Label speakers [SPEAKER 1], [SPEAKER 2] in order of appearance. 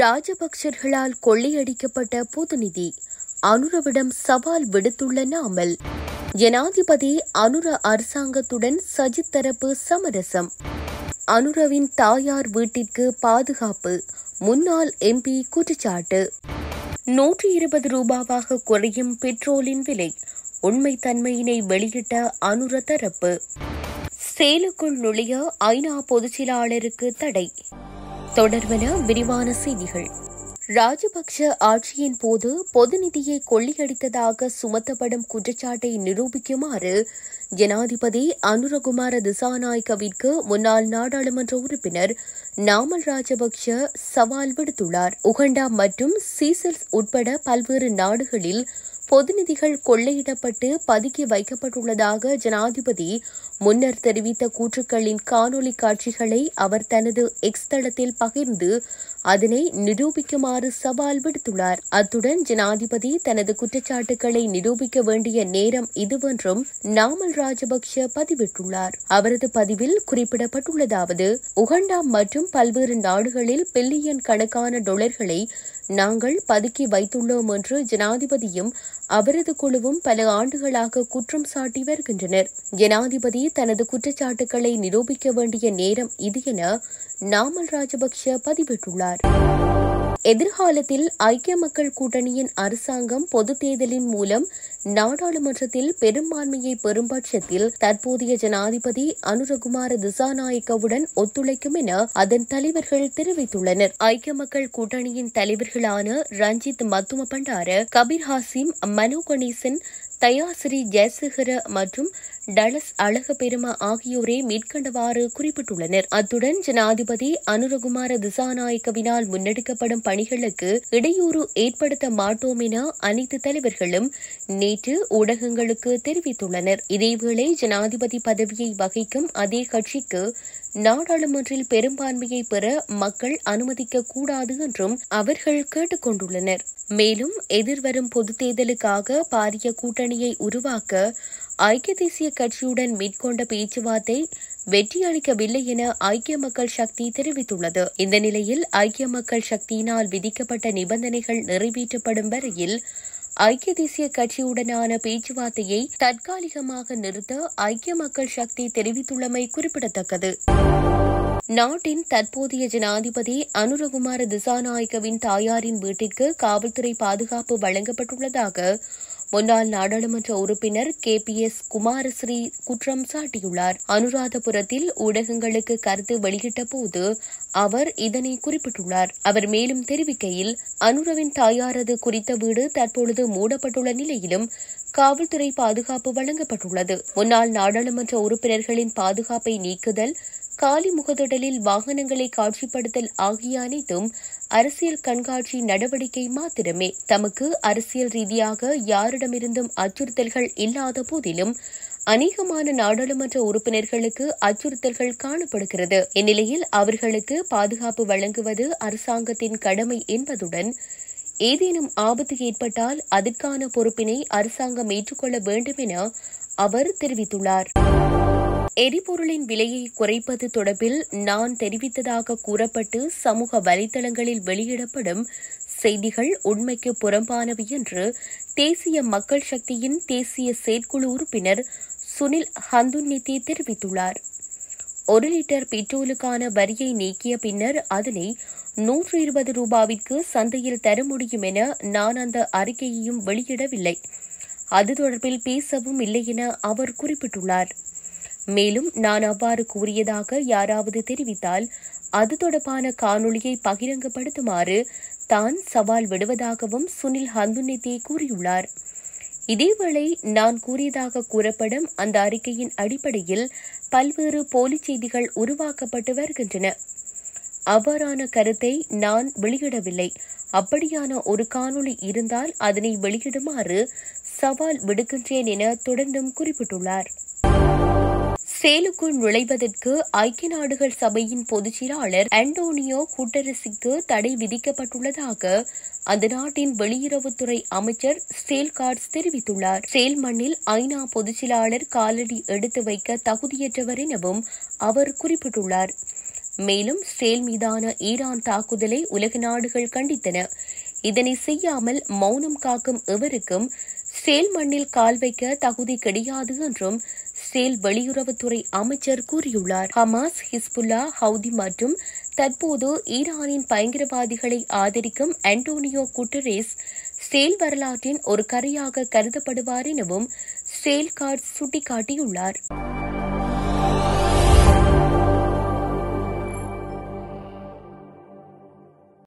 [SPEAKER 1] ராஜபக்சர்களால் கொள்ளையடிக்கப்பட்ட பொதுநிதி அனுரவிடம் சவால் விடுத்துள்ள நாமல் ஜனாதிபதி அனுர அரசாங்கத்துடன் சஜித் தரப்பு சமரசம் அனுரவின் தாயார் வீட்டிற்கு பாதுகாப்பு முன்னாள் எம்பி குற்றச்சாட்டு நூற்றி இருபது ரூபாவாக குறையும் பெட்ரோலின் விலை உண்மை தன்மையினை வெளியிட்ட அனுர தரப்பு சேலுக்குள் நுழைய ஐநா பொதுச்செயலாளருக்கு தடை தொடர்வன விரிவான செய்திகள் ராஜபக்ஷ ஆட்சியின் போது பொது நிதியை கொள்ளையடித்ததாக சுமத்தப்படும் குற்றச்சாட்டை நிரூபிக்குமாறு ஜனாதிபதி அனுரகுமார திசாநாயக்கவிற்கு முன்னாள் நாடாளுமன்ற உறுப்பினர் நாமல் ராஜபக்ஷ சவால் விடுத்துள்ளார் உகண்டா மற்றும் சீசல்ஸ் உட்பட பல்வேறு நாடுகளில் பொது நிதிகள் கொள்ளையிடப்பட்டு பதுக்கி வைக்கப்பட்டுள்ளதாக ஜனாதிபதி முன்னர் தெரிவித்த கூற்றுக்களின் காணொலி காட்சிகளை அவர் தனது எக்ஸ் தளத்தில் பகிர்ந்து அதனை நிரூபிக்குமாறு சவால் விடுத்துள்ளார் அத்துடன் ஜனாதிபதி தனது குற்றச்சாட்டுகளை நிரூபிக்க வேண்டிய நேரம் இதுவென்றும் நாமல் ராஜபக்ஷ பதிவிட்டுள்ளார் அவரது பதிவில் குறிப்பிடப்பட்டுள்ளதாவது உகண்டா மற்றும் பல்வேறு நாடுகளில் பில்லியன் கணக்கான டொலர்களை நாங்கள் பதுக்கி வைத்துள்ளோம் என்று ஜனாதிபதியும் அவரது குழுவும் பல ஆண்டுகளாக குற்றம் சாட்டி வருகின்றனர் ஜனாதிபதி தனது குற்றச்சாட்டுகளை நிரூபிக்க வேண்டிய நேரம் இது என நாமல் ராஜபக்ஷ பதிவிட்டுள்ளார் எதிர்காலத்தில் ஐக்கிய மக்கள் கூட்டணியின் அரசாங்கம் பொதுத் தேர்தலின் மூலம் நாடாளுமன்றத்தில் பெரும்பான்மையை பெறும் பட்சத்தில் தற்போதைய ஜனாதிபதி அனுரகுமார திசாநாயக்கவுடன் ஒத்துழைக்கும் என அதன் தலைவர்கள் தெரிவித்துள்ளனர் ஐக்கிய மக்கள் கூட்டணியின் தலைவர்களான ரஞ்சித் மத்தும பண்டார கபீர் ஹாசிம் மனோ கணேசன் தயாசிரி ஜெயசேகர மற்றும் டலஸ் அழகபெரும ஆகியோரே மேற்கண்டவாறு குறிப்பிட்டுள்ளனர் அத்துடன் ஜனாதிபதி அனுரகுமார திசாநாயக்கவினால் முன்னெடுக்கப்படும் பணிகளுக்கு இடையூறு ஏற்படுத்த மாட்டோம் என அனைத்து தலைவர்களும் நேற்று ஊடகங்களுக்கு தெரிவித்துள்ளனர் இதேவேளை ஜனாதிபதி பதவியை வகிக்கும் அதே கட்சிக்கு நாடாளுமன்றில் பெரும்பான்மையை பெற மக்கள் அனுமதிக்கக்கூடாது என்றும் அவர்கள் கேட்டுக் கொண்டுள்ளனர் மேலும் எதிர்வரும் பொதுத் தேர்தலுக்காக பாரிய கூட்டணி கூட்டணியை உருவாக்க ஐக்கிய தேசிய கட்சியுடன் மேற்கொண்ட பேச்சுவார்த்தை வெற்றியளிக்கவில்லை என ஐக்கிய மக்கள் சக்தி தெரிவித்துள்ளது இந்த நிலையில் ஐக்கிய மக்கள் சக்தியினால் விதிக்கப்பட்ட நிபந்தனைகள் நிறைவேற்றப்படும் வரையில் ஐக்கிய தேசிய கட்சியுடனான பேச்சுவார்த்தையை தற்காலிகமாக நிறுத்த ஐக்கிய மக்கள் சக்தி தெரிவித்துள்ளமை குறிப்பிடத்தக்கது நாட்டின் தற்போதைய ஜனாதிபதி அனுரகுமார திசாநாயகவின் தாயாரின் வீட்டிற்கு காவல்துறை பாதுகாப்பு வழங்கப்பட்டுள்ளதாக முன்னாள் நாடாளுமன்ற உறுப்பினர் கே பி எஸ் குமாரஸ்ரீ குற்றம் சாட்டியுள்ளார் அனுராதபுரத்தில் ஊடகங்களுக்கு கருத்து வெளியிட்ட போது அவர் இதனை குறிப்பிட்டுள்ளார் அவர் மேலும் தெரிவிக்கையில் அனுரவின் தாயாரது குறித்த வீடு தற்பொழுது மூடப்பட்டுள்ள நிலையிலும் காவல்துறை பாதுகாப்பு வழங்கப்பட்டுள்ளது முன்னாள் நாடாளுமன்ற உறுப்பினர்களின் பாதுகாப்பை நீக்குதல் காலி முகதொடலில் வாகனங்களை காட்சிப்படுத்தல் ஆகிய அனைத்தும் அரசியல் கண்காட்சி நடவடிக்கை மாத்திரமே தமக்கு அரசியல் ரீதியாக யாரிடமிருந்தும் அச்சுறுத்தல்கள் இல்லாத போதிலும் அநேகமான நாடாளுமன்ற உறுப்பினர்களுக்கு அச்சுறுத்தல்கள் காணப்படுகிறது இந்நிலையில் அவர்களுக்கு பாதுகாப்பு வழங்குவது அரசாங்கத்தின் கடமை என்பதுடன் ஏதேனும் ஆபத்து ஏற்பட்டால் அதற்கான பொறுப்பினை அரசாங்கம் ஏற்றுக்கொள்ள வேண்டும் என அவர் தெரிவித்துள்ளார் எரிபொருளின் விலையை குறைப்பது தொடர்பில் நான் தெரிவித்ததாக கூறப்பட்டு சமூக வலைதளங்களில் வெளியிடப்படும் செய்திகள் உண்மைக்கு புறம்பானவை என்று தேசிய மக்கள் சக்தியின் தேசிய செயற்குழு உறுப்பினர் சுனில் ஹந்துநித்தி தெரிவித்துள்ளார் ஒரு லிட்டர் பெட்ரோலுக்கான வரியை நீக்கிய பின்னர் அதனை நூற்று இருபது ரூபாவிற்கு சந்தையில் தர முடியும் என நான் அந்த அறிக்கையையும் வெளியிடவில்லை அது தொடர்பில் பேசவும் இல்லை என அவர் குறிப்பிட்டுள்ளார் மேலும் நான் அவ்வாறு கூறியதாக யாராவது தெரிவித்தால் அது தொடர்பான காணொளியை பகிரங்கப்படுத்துமாறு தான் சவால் விடுவதாகவும் சுனில் ஹந்துனித்தே கூறியுள்ளார் இதேவேளை நான் கூறியதாக கூறப்படும் அந்த அறிக்கையின் அடிப்படையில் பல்வேறு போலி செய்திகள் உருவாக்கப்பட்டு வருகின்றன அவ்வாறான கருத்தை நான் வெளியிடவில்லை அப்படியான ஒரு காணொளி இருந்தால் அதனை வெளியிடுமாறு சவால் விடுக்கின்றேன் என தொடர்ந்தும் குறிப்பிட்டுள்ளார் சேலுக்குள் நுழைவதற்கு ஐக்கிய நாடுகள் சபையின் பொதுச்செயலாளர் அண்டோனியோ குட்டரசுக்கு தடை விதிக்கப்பட்டுள்ளதாக அந்த நாட்டின் வெளியுறவுத்துறை அமைச்சர் ஸ்டேல் கார்ட்ஸ் தெரிவித்துள்ளார் செயல் மண்ணில் ஐநா பொதுச்செயலாளர் காலடி எடுத்து வைக்க தகுதியற்றவர் எனவும் அவர் குறிப்பிட்டுள்ளார் மேலும் ஸ்டேல் மீதான ஈரான் தாக்குதலை உலக நாடுகள் கண்டித்தன இதனை செய்யாமல் மௌனம் காக்கும் எவருக்கும் ஸ்டேல் மண்ணில் கால் வைக்க தகுதி கிடையாது என்றும் இஸ்ரேல் வெளியுறவுத்துறை அமைச்சர் கூறியுள்ளார் ஹமாஸ் ஹிஸ்புல்லா ஹவுதி மற்றும் தற்போது ஈரானின் பயங்கரவாதிகளை ஆதரிக்கும் அண்டோனியோ குட்டரேஸ் ஸ்டேல் வரலாற்றின் ஒரு கரையாக கருதப்படுவார் எனவும் ஸ்டேல்கார்ட் சுட்டிக்காட்டியுள்ளார்